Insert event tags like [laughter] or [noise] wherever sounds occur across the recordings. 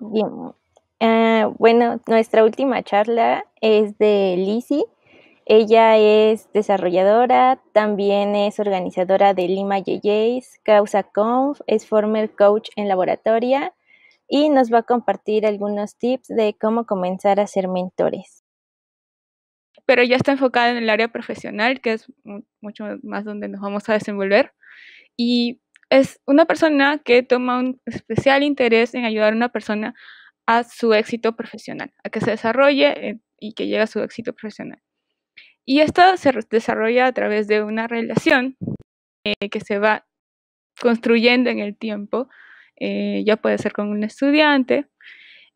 Bien. Ah, bueno, nuestra última charla es de Lizzie. Ella es desarrolladora, también es organizadora de Lima JJs, Causa Conf, es former coach en laboratoria y nos va a compartir algunos tips de cómo comenzar a ser mentores. Pero ya está enfocada en el área profesional, que es mucho más donde nos vamos a desenvolver. Y es una persona que toma un especial interés en ayudar a una persona a su éxito profesional, a que se desarrolle eh, y que llegue a su éxito profesional. Y esto se desarrolla a través de una relación eh, que se va construyendo en el tiempo, eh, ya puede ser con un estudiante,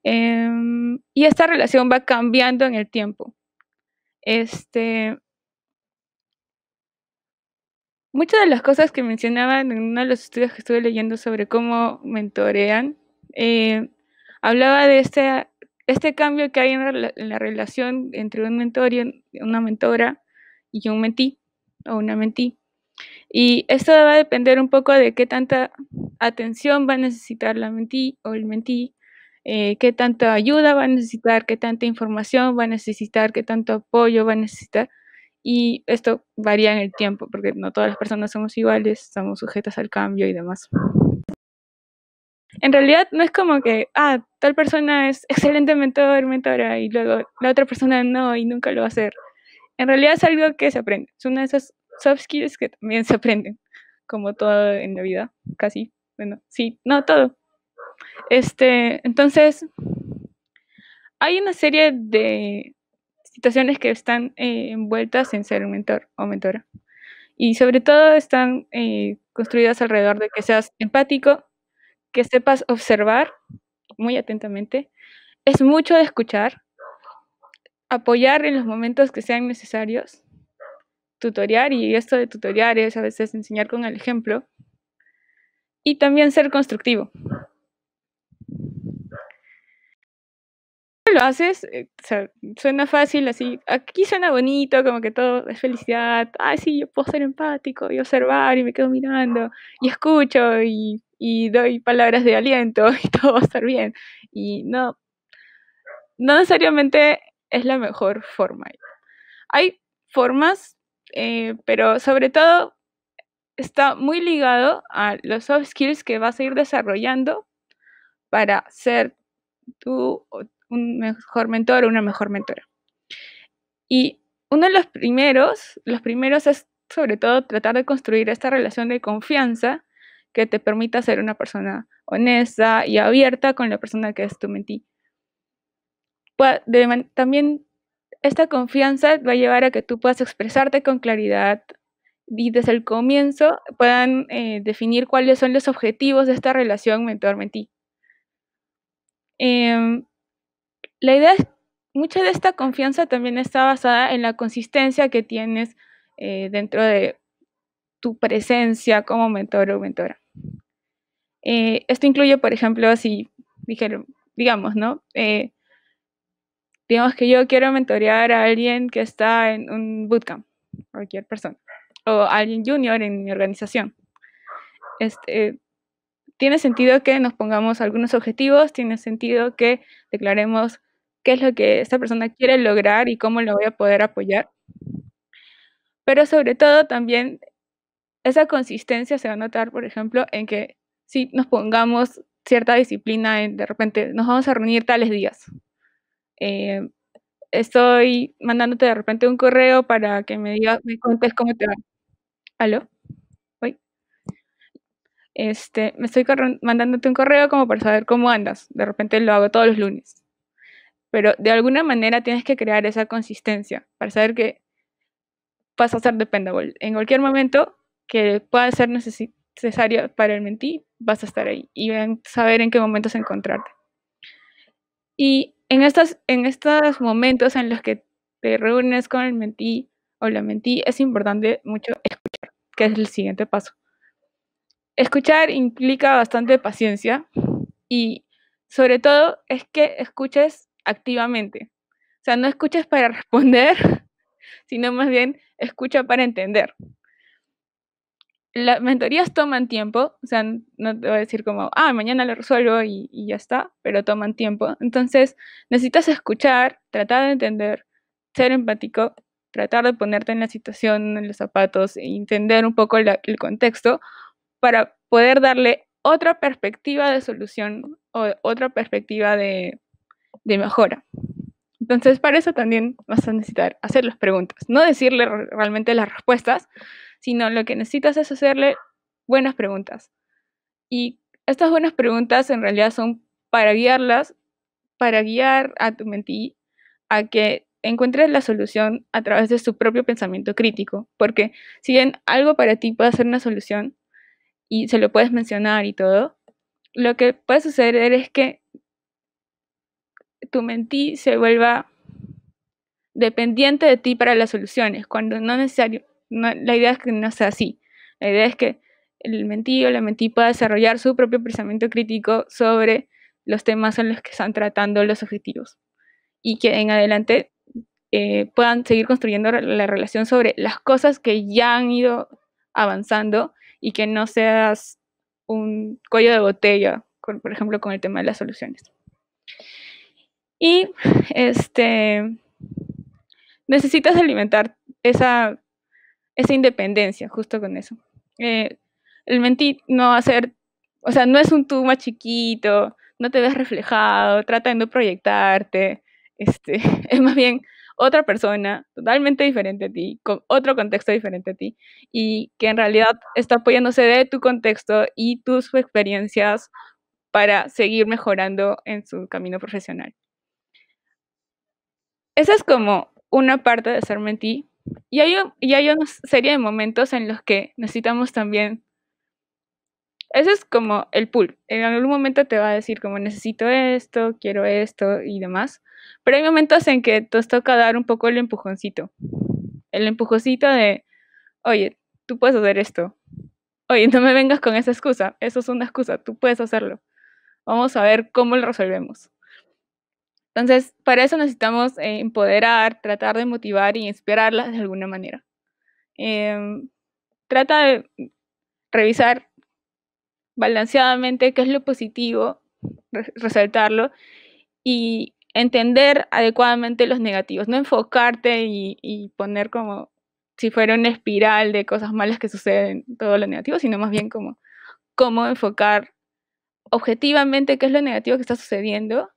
em, y esta relación va cambiando en el tiempo. Este, Muchas de las cosas que mencionaban en uno de los estudios que estuve leyendo sobre cómo mentorean, eh, hablaba de este, este cambio que hay en la, relación entre un mentor y una mentora y un mentí o una mentí. Y esto va a depender un poco de qué tanta atención va a necesitar la mentí o el mentí, eh, qué tanta ayuda va a necesitar, qué tanta información va a necesitar, qué tanto apoyo va a necesitar. Y esto varía en el tiempo, porque no todas las personas somos iguales, estamos sujetas al cambio y demás. En realidad no es como que, ah, tal persona es excelente mentor, mentora, y luego la otra persona no y nunca lo va a hacer. En realidad es algo que se aprende, es una de esas soft skills que también se aprenden, como todo en la vida, casi, bueno, sí, no todo. Este, entonces, hay una serie de situaciones que están eh, envueltas en ser un mentor o mentora. Y sobre todo están eh, construidas alrededor de que seas empático, que sepas observar muy atentamente. Es mucho de escuchar, apoyar en los momentos que sean necesarios, tutoriar, y esto de tutoriar es a veces enseñar con el ejemplo, y también ser constructivo. haces, eh, suena fácil, así, aquí suena bonito, como que todo es felicidad, ay, sí, yo puedo ser empático y observar y me quedo mirando y escucho y, y doy palabras de aliento [laughs] y todo va a estar bien. Y no, no necesariamente es la mejor forma. Hay formas, eh, pero sobre todo está muy ligado a los soft skills que vas a ir desarrollando para ser tú o un mejor mentor o una mejor mentora. Y uno de los primeros, los primeros es sobre todo tratar de construir esta relación de confianza que te permita ser una persona honesta y abierta con la persona que es tu mentí. También esta confianza va a llevar a que tú puedas expresarte con claridad y desde el comienzo puedan eh, definir cuáles son los objetivos de esta relación mentor-mentí. Em, la idea es, mucha de esta confianza también está basada en la consistencia que tienes eh, dentro de tu presencia como mentor o mentora. Eh, esto incluye, por ejemplo, si dijeron, digamos, ¿no? Eh, digamos que yo quiero mentorear a alguien que está en un bootcamp, cualquier persona, o alguien junior en mi organización. Este, tiene sentido que nos pongamos algunos objetivos, tiene sentido que declaremos qué es lo que esta persona quiere lograr y cómo lo voy a poder apoyar. Pero sobre todo también esa consistencia se va a notar, por ejemplo, en que si nos pongamos cierta disciplina, de repente nos vamos a reunir tales días. Eh, estoy mandándote de repente un correo para que me digas, me contes cómo te va. ¿Aló? Este, me estoy mandándote un correo como para saber cómo andas. De repente lo hago todos los lunes pero de alguna manera tienes que crear esa consistencia para saber que vas a ser dependable. En cualquier momento que pueda ser necesario para el mentir, vas a estar ahí y saber en qué momentos encontrarte. Y en estos, en estos momentos en los que te reúnes con el mentí o la mentí, es importante mucho escuchar, que es el siguiente paso. Escuchar implica bastante paciencia y sobre todo es que escuches activamente. O sea, no escuchas para [laughs] responder, sino más bien escucha para entender. Las mentorías toman tiempo, o sea, no te voy a decir como, ah, mañana lo resuelvo y, ya está, pero toman tiempo. Entonces, necesitas escuchar, tratar de entender, ser empático, tratar de ponerte en la situación, en los zapatos, e entender un poco el contexto para poder darle otra perspectiva de solución o otra perspectiva de, de mejora. Entonces, para eso también vas a necesitar hacer las preguntas. No decirle realmente las respuestas, sino lo que necesitas es hacerle buenas preguntas. Y estas buenas preguntas en realidad son para guiarlas, para guiar a tu mentí a que encuentres la solución a través de su propio pensamiento crítico. Porque si bien algo para ti puede ser una solución y se lo puedes mencionar y todo, lo que puede suceder es que tu mentí se vuelva dependiente de ti para las soluciones, cuando no es necesario. la idea es que no sea así. La idea es que el mentí o la mentí pueda desarrollar su propio pensamiento crítico sobre los temas en los que están tratando los objetivos y que en adelante eh, puedan seguir construyendo la relación sobre las cosas que ya han ido avanzando y que no seas un cuello de botella, por ejemplo, con el tema de las soluciones. Y este, necesitas alimentar esa, esa independencia justo con eso. Eh, el mentir no ser, o sea, no es un tú más chiquito, no te ves reflejado, trata de no proyectarte, este, [laughs] es más bien otra persona totalmente diferente a ti, con otro contexto diferente a ti, y que en realidad está apoyándose de tu contexto y tus experiencias para seguir mejorando en su camino profesional. Esa es como una parte de ser mentí. Y hay, y una serie de momentos en los que necesitamos también. Ese es como el pull. En algún momento te va a decir como necesito esto, quiero esto y demás. Pero hay momentos en que te toca dar un poco el empujoncito. El empujoncito de, oye, tú puedes hacer esto. Oye, no me vengas con esa excusa. Eso es una excusa. Tú puedes hacerlo. Vamos a ver cómo lo resolvemos. Entonces, para eso necesitamos eh, empoderar, tratar de motivar y inspirarlas de alguna manera. Em, trata de revisar balanceadamente qué es lo positivo, resaltarlo y entender adecuadamente los negativos, no enfocarte y, y poner como si fuera una espiral de cosas malas que suceden, todo lo negativo, sino más bien como cómo enfocar objetivamente qué es lo negativo que está sucediendo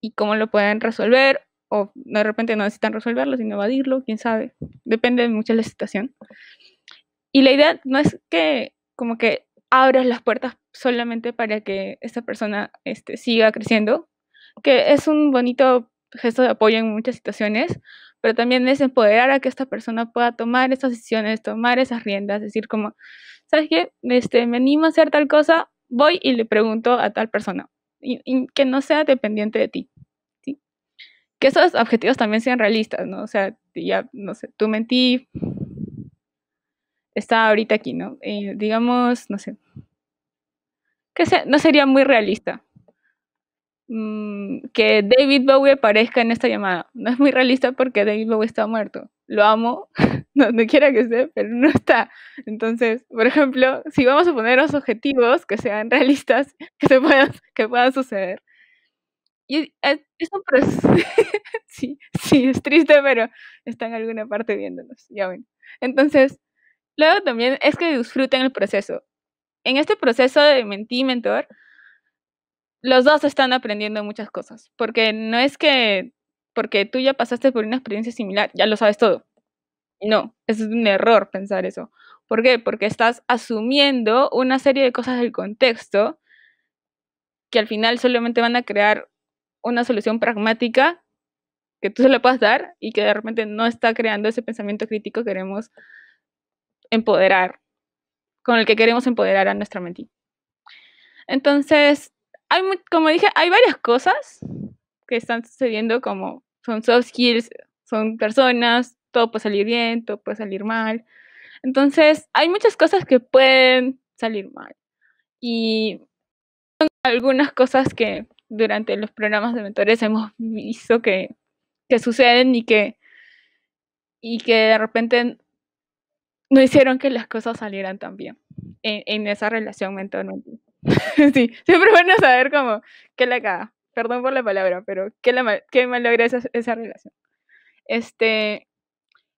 y cómo lo pueden resolver o de repente no necesitan resolverlo, sino evadirlo, quién sabe. Depende mucho de la situación. Y la idea no es que como que abras las puertas solamente para que esta persona este, siga creciendo, que es un bonito gesto de apoyo en muchas situaciones, pero también es empoderar a que esta persona pueda tomar esas decisiones, tomar esas riendas, es decir como, ¿sabes qué? Este, me animo a hacer tal cosa, voy y le pregunto a tal persona y, que no sea dependiente de ti. Que esos objetivos también sean realistas, ¿no? O sea, ya, no sé, tú mentí, está ahorita aquí, ¿no? Eh, digamos, no sé, que no sería muy realista. Mm, que David Bowie aparezca en esta llamada. No es muy realista porque David Bowie está muerto lo amo, donde [laughs] quiera que esté, pero no está. Entonces, por ejemplo, si vamos a poner los objetivos que sean realistas, [laughs] que, se puedan, que puedan suceder. Y pues, [laughs] sí, sí, es triste, pero está en alguna parte viéndonos, ya ven. Entonces, luego también es que disfruten el proceso. En este proceso de mentí mentor, los dos están aprendiendo muchas cosas, porque no es que porque tú ya pasaste por una experiencia similar, ya lo sabes todo. No, es un error pensar eso. ¿Por qué? Porque estás asumiendo una serie de cosas del contexto que al final solamente van a crear una solución pragmática que tú se la puedas dar y que de repente no está creando ese pensamiento crítico que queremos empoderar, con el que queremos empoderar a nuestra mente. Entonces, hay, como dije, hay varias cosas que están sucediendo como son soft skills, son personas, todo puede salir bien, todo puede salir mal. Entonces, hay muchas cosas que pueden salir mal. Y son algunas cosas que durante los programas de mentores hemos visto que, que suceden y que, y que de repente no hicieron que las cosas salieran tan bien en, esa relación mentor [laughs] sí, siempre bueno saber cómo que le caga perdón por la palabra, pero qué, la, qué esa, esa relación. Este,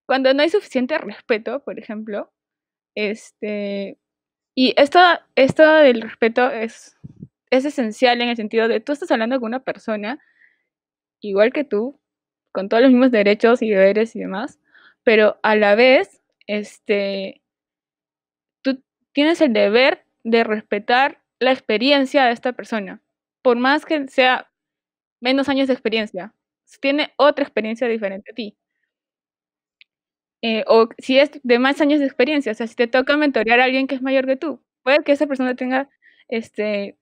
cuando no hay suficiente respeto, por ejemplo, este, y esto, esto del respeto es, es esencial en el sentido de tú estás hablando con una persona igual que tú, con todos los mismos derechos y deberes y demás, pero a la vez, este, tú tienes el deber de respetar la experiencia de esta persona, por más que sea menos años de experiencia, tiene otra experiencia diferente a ti. Eh, o si es de más años de experiencia, o sea, si te toca mentorear a alguien que es mayor que tú, puede que esa persona tenga, este,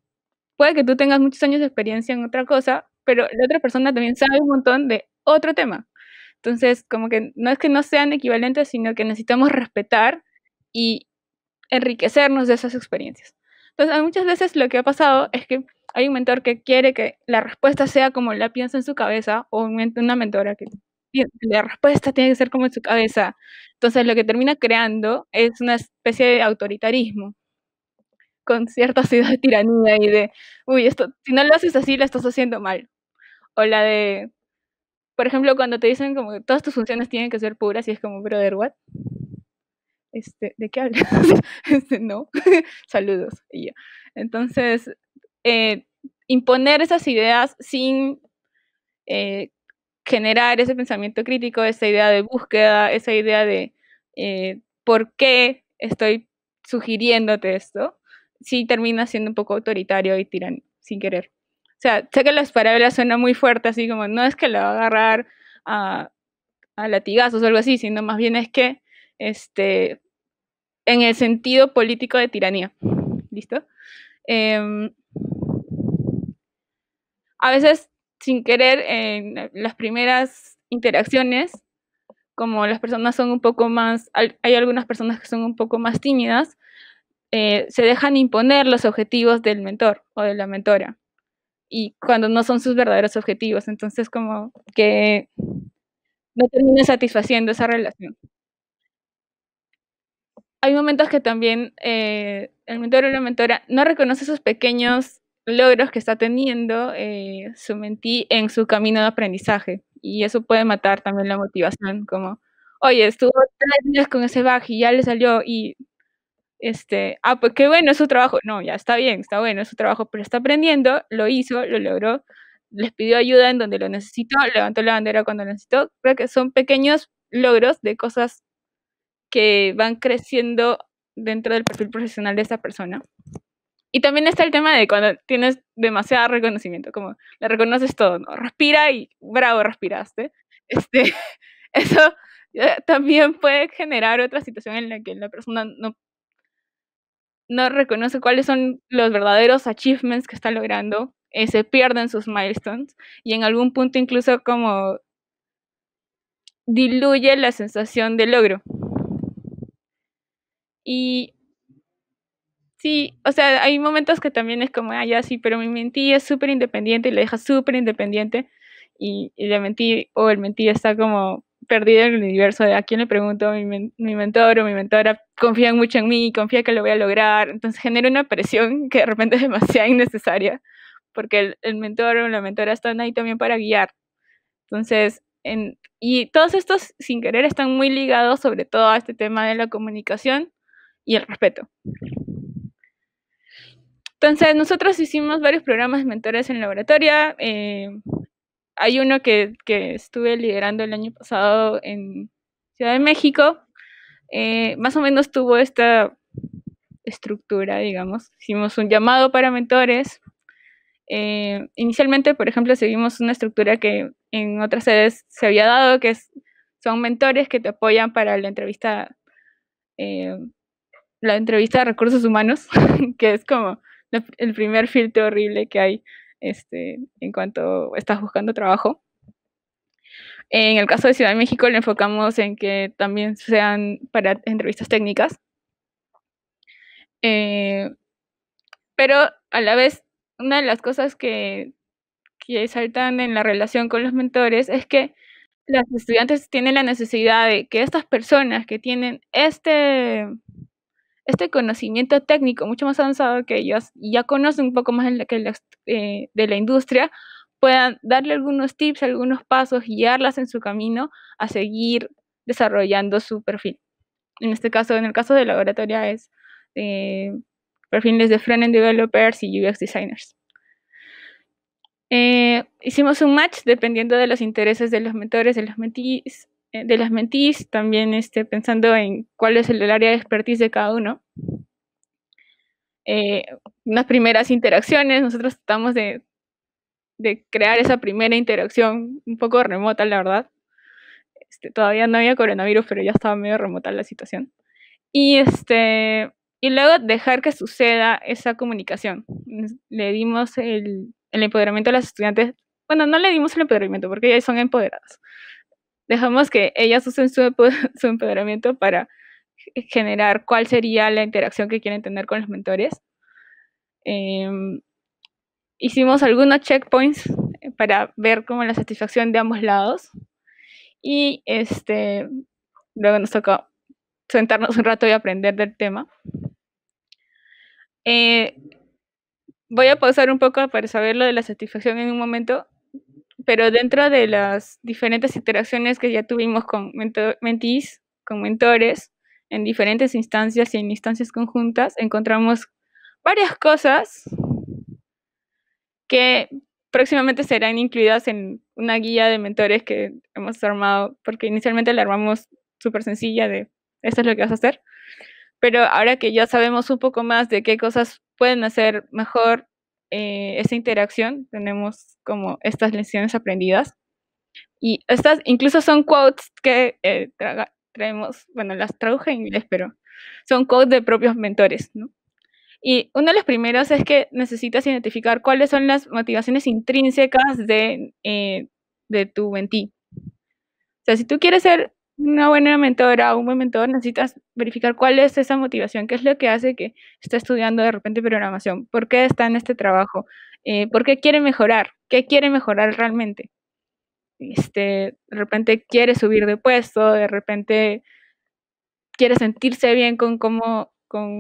puede que tú tengas muchos años de experiencia en otra cosa, pero la otra persona también sabe un montón de otro tema. Entonces, como que no es que no sean equivalentes, sino que necesitamos respetar y enriquecernos de esas experiencias. Entonces, muchas veces lo que ha pasado es que hay un mentor que quiere que la respuesta sea como la piensa en su cabeza, o una mentora que la respuesta tiene que ser como en su cabeza. Entonces lo que termina creando es una especie de autoritarismo con cierta ciudad de tiranía y de, uy, esto, si no lo haces así, la estás haciendo mal. O la de, por ejemplo, cuando te dicen como que todas tus funciones tienen que ser puras y es como, brother, what? Este, ¿De qué hablas? [laughs] este, no, [laughs] saludos. Y Entonces, eh, imponer esas ideas sin eh, generar ese pensamiento crítico, esa idea de búsqueda, esa idea de eh, por qué estoy sugiriéndote esto, sí termina siendo un poco autoritario y tiran sin querer. O sea, sé que las palabras suenan muy fuertes, así como no es que la va a agarrar a, a, latigazos o algo así, sino más bien es que este, en el sentido político de tiranía. ¿Listo? Em, a veces sin querer en las primeras interacciones, como las personas son un poco más, hay algunas personas que son un poco más tímidas, eh, se dejan imponer los objetivos del mentor o de la mentora y cuando no son sus verdaderos objetivos, entonces como que no termina satisfaciendo esa relación. Hay momentos que también eh, el mentor o la mentora no reconoce sus pequeños logros que está teniendo eh, su mentí en su camino de aprendizaje. Y eso puede matar también la motivación, como, oye, estuvo tres días con ese bag y ya le salió y, este, ah, pues qué bueno es su trabajo. No, ya está bien, está bueno es su trabajo, pero está aprendiendo, lo hizo, lo logró, les pidió ayuda en donde lo necesitó, levantó la bandera cuando lo necesitó. Creo que son pequeños logros de cosas que van creciendo dentro del perfil profesional de esa persona. Y también está el tema de cuando tienes demasiado reconocimiento, como le reconoces todo, ¿no? Respira y bravo, respiraste. Este, [laughs] eso eh, también puede generar otra situación en la que la persona no, no reconoce cuáles son los verdaderos achievements que está logrando, eh, se pierden sus milestones y en algún punto incluso como diluye la sensación de logro. Y Sí, o sea, hay momentos que también es como, ay ah, así, sí, pero mi mentí es súper independiente y la deja súper independiente y, la mentí o el mentí está como perdido en el universo de a quién le pregunto, mi, mi mentor o mi mentora confían mucho en mí, confía que lo voy a lograr, entonces genera una presión que de repente es demasiado innecesaria porque el, el mentor o la mentora están ahí también para guiar. Entonces, en, y todos estos sin querer están muy ligados sobre todo a este tema de la comunicación y el respeto. Entonces, nosotros hicimos varios programas de mentores en laboratoria. Eh, hay uno que, estuve liderando el año pasado en Ciudad de México. Eh, más o menos tuvo esta estructura, digamos. Hicimos un llamado para mentores. Eh, inicialmente, por ejemplo, seguimos una estructura que en otras sedes se había dado, que son mentores que te apoyan para la entrevista, la entrevista de recursos humanos, [laughs] que es como el primer filtro horrible que hay este, en cuanto estás buscando trabajo. En el caso de Ciudad de México le enfocamos en que también sean para entrevistas técnicas. Eh, pero a la vez, una de las cosas que, que saltan en la relación con los mentores es que los estudiantes tienen la necesidad de que estas personas que tienen este, este conocimiento técnico mucho más avanzado que ellos y ya conocen un poco más eh, de la industria, puedan darle algunos tips, algunos pasos, guiarlas en su camino a seguir desarrollando su perfil. En este caso, en el caso de laboratoria es eh, perfiles de frontend developers y UX designers. Eh, hicimos un match dependiendo de los intereses de los mentores, de los mentees, eh, de las mentis, también este, pensando en cuál es el, área de expertise de cada uno. unas eh, primeras interacciones, nosotros tratamos de, crear esa primera interacción un poco remota, la verdad. Este, todavía no había coronavirus, pero ya estaba medio remota la situación. Y, este, y luego dejar que suceda esa comunicación. Le dimos el, empoderamiento a las estudiantes. Bueno, no le dimos el empoderamiento porque ya son empoderadas dejamos que ellas usen su, [laughs] su empoderamiento para generar cuál sería la interacción que quieren tener con los mentores. Em, hicimos algunos checkpoints eh, para ver cómo la satisfacción de ambos lados. Y este, luego nos toca sentarnos un rato y aprender del tema. Eh, voy a pausar un poco para saber lo de la satisfacción en un momento pero dentro de las diferentes interacciones que ya tuvimos con mentis, con mentores, en diferentes instancias y en instancias conjuntas, encontramos varias cosas que próximamente serán incluidas en una guía de mentores que hemos armado, porque inicialmente la armamos súper sencilla de esto es lo que vas a hacer, pero ahora que ya sabemos un poco más de qué cosas pueden hacer mejor eh, esa interacción tenemos como estas lecciones aprendidas. Y estas incluso son quotes que eh, traemos, bueno, las traduje en inglés, pero son quotes de propios mentores, ¿no? Y uno de los primeros es que necesitas identificar cuáles son las motivaciones intrínsecas de, eh, de tu mentí. O sea, si tú quieres ser una buena mentora, un buen mentor, necesitas verificar cuál es esa motivación, qué es lo que hace que está estudiando de repente programación, por qué está en este trabajo, eh, por qué quiere mejorar, qué quiere mejorar realmente. Este, de repente quiere subir de puesto, de repente quiere sentirse bien con cómo, con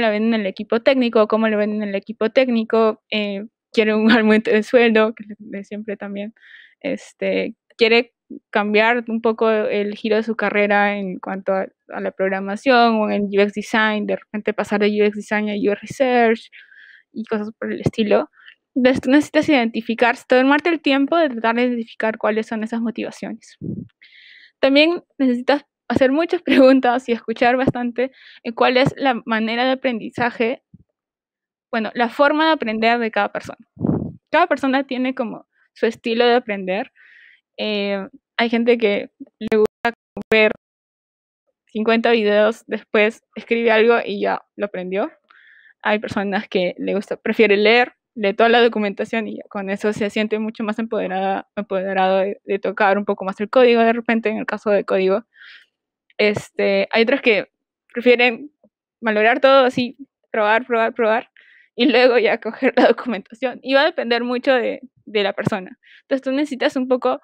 la ven en el equipo técnico, cómo lo ven en el equipo técnico, eh, quiere un [laughs] aumento de sueldo, que siempre también, este, quiere cambiar un poco el giro de su carrera en cuanto a, la programación o en UX design, de repente pasar de UX design a UX research y cosas por el estilo. Entonces necesitas identificar, tomarte el tiempo de tratar de identificar cuáles son esas motivaciones. También necesitas hacer muchas [laughs] preguntas y escuchar bastante en cuál es la manera de aprendizaje, bueno, la forma de aprender de cada persona. Cada persona tiene como su estilo de aprender eh, hay gente que le gusta ver 50 videos, después escribe algo y ya lo aprendió. Hay personas que le gusta, prefiere leer, lee toda la documentación y con eso se siente mucho más empoderada, empoderado de, tocar un poco más el código de repente, en el caso de código. Este, hay otros que prefieren valorar todo así, probar, probar, probar, y luego ya coger la [laughs] documentación. Y va a depender mucho de, de la persona. Entonces tú necesitas un poco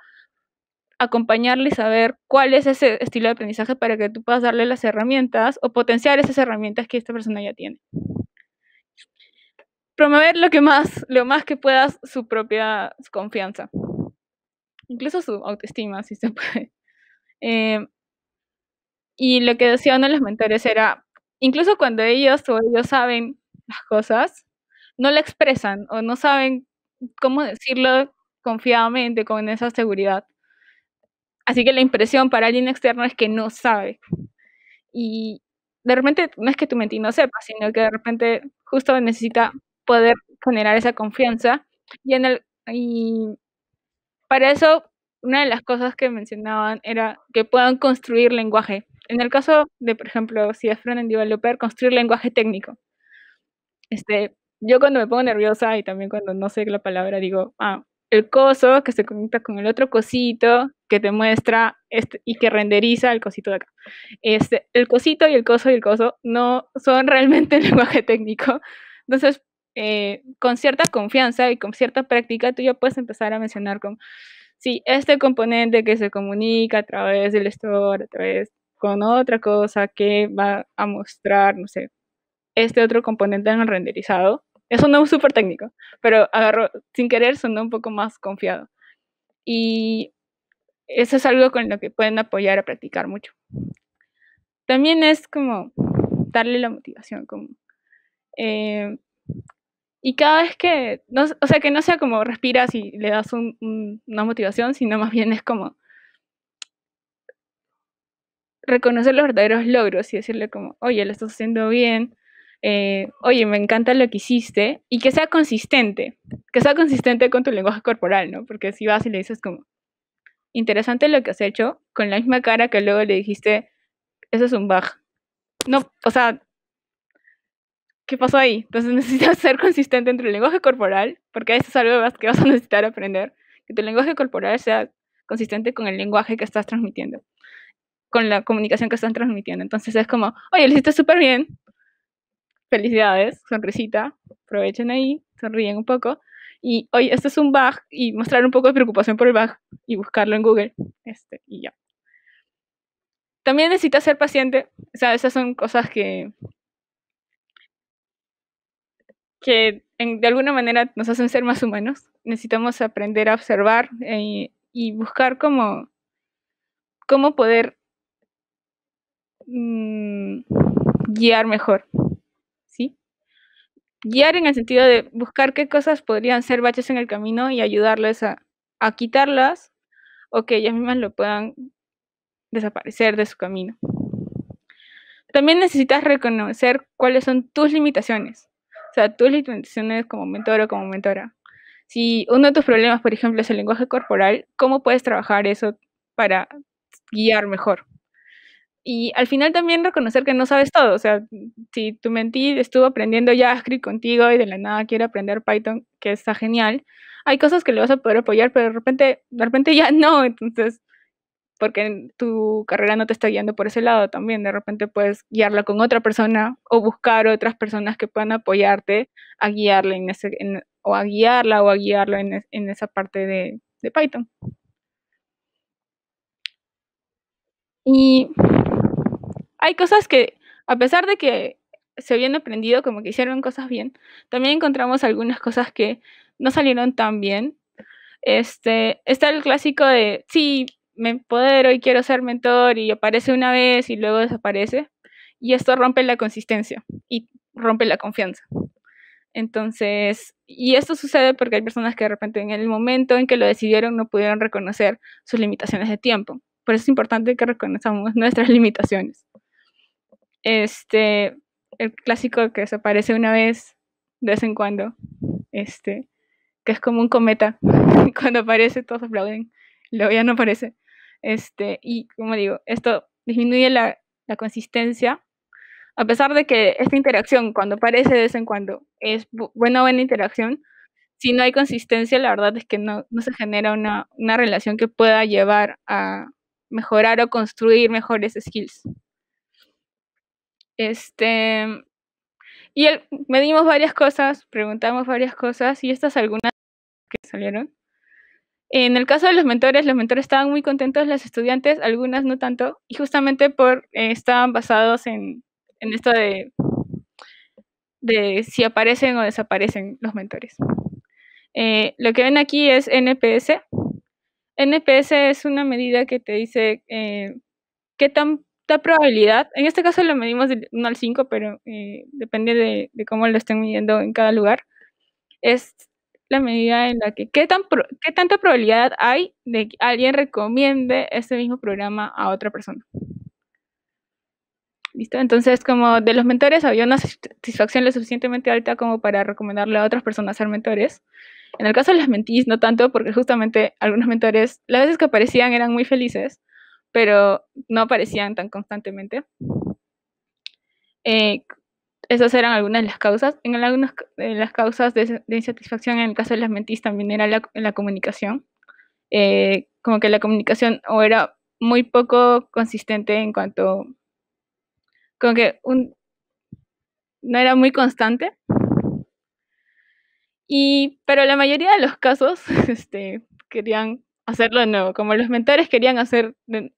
acompañarle y saber cuál es ese estilo de aprendizaje para que tú puedas darle las herramientas o potenciar esas herramientas que esta persona ya tiene. Promover lo que más, lo más que puedas su propia confianza, incluso su autoestima, si se [laughs] puede. Em, y lo que decía uno de los mentores era, incluso cuando ellos o ellos saben las cosas, no la expresan o no saben cómo decirlo confiadamente, con esa seguridad. Así que la impresión para alguien externo es que no sabe. Y de repente no es que tu mente no sepa, sino que de repente justo necesita poder generar esa confianza. Y, en el, y para eso, una de las cosas que mencionaban era que puedan construir lenguaje. En el caso de, por ejemplo, si es frontend developer, construir lenguaje técnico. Este, yo cuando me pongo nerviosa y también cuando no sé la palabra, digo, ah, el coso que se conecta con el otro cosito, que te muestra este, y que renderiza el cosito de acá. Este, el cosito y el coso y el coso no son realmente [laughs] lenguaje técnico. Entonces, eh, con cierta confianza y con cierta práctica, tú ya puedes empezar a mencionar como, sí, este componente que se comunica a través del store, a través con otra cosa que va a mostrar, no sé, este otro componente en el renderizado. Eso no es súper técnico, pero agarro sin querer sonó un poco más confiado. Y eso es algo con lo que pueden apoyar a practicar mucho. También es como darle la motivación, eh, y cada vez que, o sea, que no sea como respiras y le das una motivación, sino más bien es como reconocer los verdaderos logros y decirle como, oye, lo estás haciendo bien, eh, oye, me encanta lo que hiciste, y que sea consistente, que sea consistente con tu lenguaje corporal, ¿no? Porque si vas y le dices como, interesante lo que has hecho, con la misma cara que luego le dijiste, eso es un bug. No, o sea, ¿qué pasó ahí? Entonces [laughs] necesitas ser consistente entre el lenguaje corporal, porque eso es algo que vas a necesitar aprender, que tu lenguaje corporal sea consistente con el lenguaje que estás transmitiendo, con la comunicación que están transmitiendo. Entonces es como, oye, lo hiciste súper bien, felicidades, sonrisita, aprovechen ahí, sonríen un poco, y hoy esto es un bug y mostrar un poco de preocupación por el bug y buscarlo en Google. Este, y ya. También necesitas ser paciente. O sea, esas son cosas que, que de alguna manera nos hacen ser más humanos. Necesitamos aprender a observar eh, y buscar cómo, cómo poder mm, guiar mejor guiar en el sentido de buscar qué cosas podrían ser baches en el camino y ayudarles a, quitarlas o que ellas mismas lo puedan desaparecer de su camino. También necesitas reconocer cuáles son tus limitaciones, o sea, tus limitaciones como mentor o como mentora. Si uno de tus problemas, por ejemplo, es el lenguaje corporal, ¿cómo puedes trabajar eso para guiar mejor? Y al final también reconocer que no sabes todo, o sea, si tu mentí estuvo aprendiendo JavaScript contigo y de la nada quiere aprender Python, que está genial, hay cosas que le vas a poder apoyar, pero de repente, de repente ya [laughs] no, entonces, porque tu carrera no te está guiando por ese lado también, de repente puedes guiarla con otra persona o buscar otras personas que puedan apoyarte a guiarla en ese, o a guiarla o a guiarlo en, esa parte de, de Python. Y hay cosas que, a pesar de que se habían aprendido, como que hicieron cosas bien, también encontramos algunas cosas que no salieron tan bien. Este, está el clásico de, sí, me empodero y quiero ser mentor y aparece una vez y luego desaparece. Y esto rompe la consistencia y rompe la confianza. Entonces, y esto sucede porque hay personas que de repente en el momento en que lo decidieron no pudieron reconocer sus limitaciones de tiempo. Por eso es importante que reconozcamos nuestras [laughs] limitaciones. Este, el clásico que se aparece una vez de vez en cuando, este, que es como un cometa. [laughs] Cuando aparece todos aplauden, luego ya no aparece. Este, y como digo, esto disminuye la, la consistencia, a pesar de que esta interacción, cuando aparece de vez en cuando, es buena o buena interacción, si no hay consistencia, la verdad es que no, no se genera una, una relación que pueda llevar a mejorar o construir mejores skills. Este, y medimos varias cosas, preguntamos varias cosas y estas algunas que salieron. En el caso de los mentores, los mentores estaban muy contentos, las estudiantes, algunas no tanto, y justamente por eh, estaban basados en, esto de, de si aparecen o desaparecen los mentores. Eh, lo que ven aquí es NPS. NPS es una medida que te dice eh, qué tan probabilidad, en este caso lo medimos eh, de 1 al 5, pero depende de, cómo lo estén midiendo en cada lugar, es la medida en la que qué, tan qué tanta probabilidad hay de que alguien recomiende este mismo programa a otra persona. ¿Listo? Entonces, como de los mentores había una satisfacción lo suficientemente alta como para recomendarle a otras personas ser mentores. En el caso de las mentís no tanto, porque justamente algunos mentores, las veces que aparecían eran muy felices, pero no aparecían tan constantemente. Eh, esas eran algunas de las causas. En algunas de las causas de, insatisfacción, en el caso de las mentis, también era la, la comunicación. Eh, como que la comunicación o era muy poco consistente en cuanto. Como que un, no era muy constante. Y, pero la mayoría de los casos [laughs] este, querían hacerlo nuevo. Como los mentores querían hacer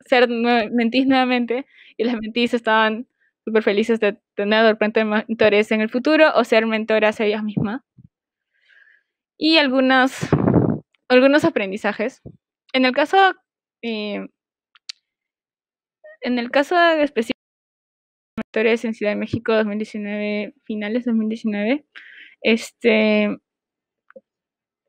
ser nuevamente y las mentis estaban súper felices de tener de repente mentores en el futuro o ser mentoras ellas mismas. Y algunos aprendizajes. En el caso, eh, en el caso específico de mentores en Ciudad de México 2019, finales 2019, este,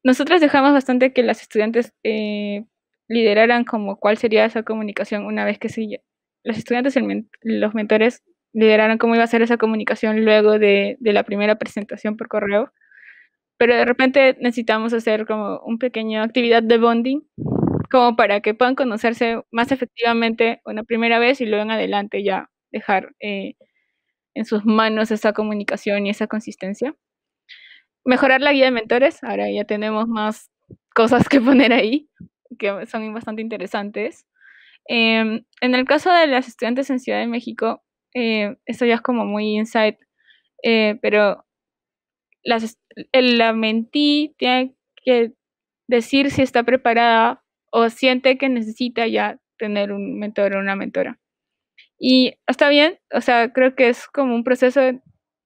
nosotros dejamos bastante que las estudiantes eh, lideraran como cuál sería esa comunicación una vez que se, los estudiantes y los mentores lideraran cómo iba a ser esa comunicación luego de, la primera presentación por correo. Pero de repente necesitamos hacer como un pequeño actividad de bonding como para que puedan conocerse más efectivamente una primera vez y luego en adelante ya dejar eh, en sus manos esa comunicación y esa consistencia mejorar la guía de mentores. Ahora ya tenemos más cosas que poner ahí, que son bastante interesantes. Em, en el caso de las estudiantes en Ciudad de México, eh, esto ya es como muy insight, eh, pero las, la mentí tiene que decir si está preparada o siente que necesita ya tener un mentor o una mentora. Y está bien, o sea, creo que es como un proceso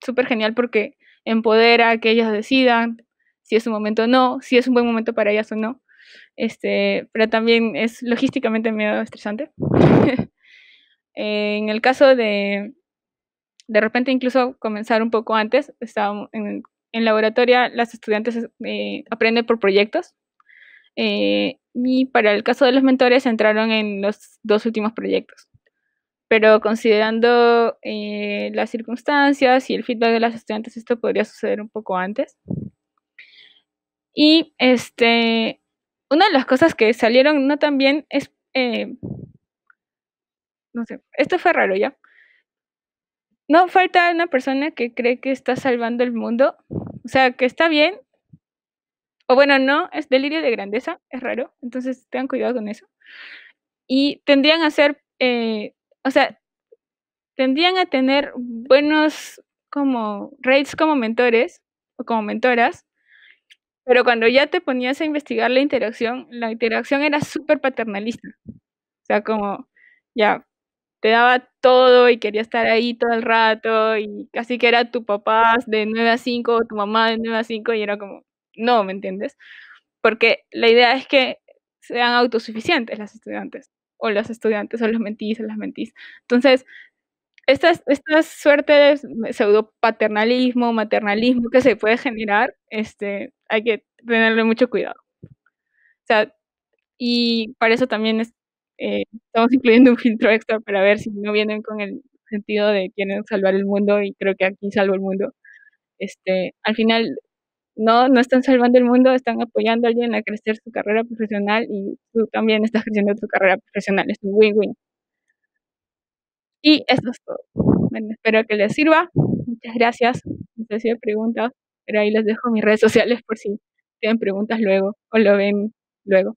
súper genial porque empodera que ellas decidan si es un momento o no, si es un buen momento para ellas o no. Este, pero también es logísticamente medio estresante. [laughs] en el caso de, de repente incluso comenzar un poco antes, estábamos en, en laboratoria, las estudiantes eh, aprenden por proyectos. Eh, y para el caso de los mentores, entraron en los dos últimos proyectos pero considerando eh, las circunstancias y el feedback de las estudiantes, esto podría suceder un poco antes. Y este, una de las cosas que salieron no tan bien es, eh, no sé, esto fue raro ya. No falta una persona que cree que está salvando el mundo, o sea, que está bien, o bueno, no, es delirio de grandeza, es raro, entonces tengan cuidado con eso. Y tendrían a hacer eh, o sea, tendían a tener buenos como rates como mentores o como mentoras, pero cuando ya te ponías a investigar la interacción, la interacción era súper paternalista. O sea, como ya te daba todo y quería estar ahí todo el rato y casi que era tu papá de 9 a 5 o tu mamá de 9 a 5 y era como, no, ¿me entiendes? Porque la idea es que sean autosuficientes las estudiantes o los estudiantes, o los mentís, o las mentís. Entonces, estas, estas suertes de pseudo paternalismo, maternalismo que se puede generar, este, hay que tenerle mucho cuidado. O sea, y para eso también eh, estamos incluyendo un filtro extra para ver si no vienen con el sentido de quieren salvar el mundo y creo que aquí salvo el mundo. Este, al final no, no están salvando el mundo, están apoyando a alguien a crecer su carrera profesional y tú también estás creciendo tu carrera profesional. Es un win-win. Y eso es todo. Bueno, espero que les sirva. Muchas gracias. No sé si hay preguntas, pero ahí les dejo mis redes sociales por si tienen preguntas luego o lo ven luego.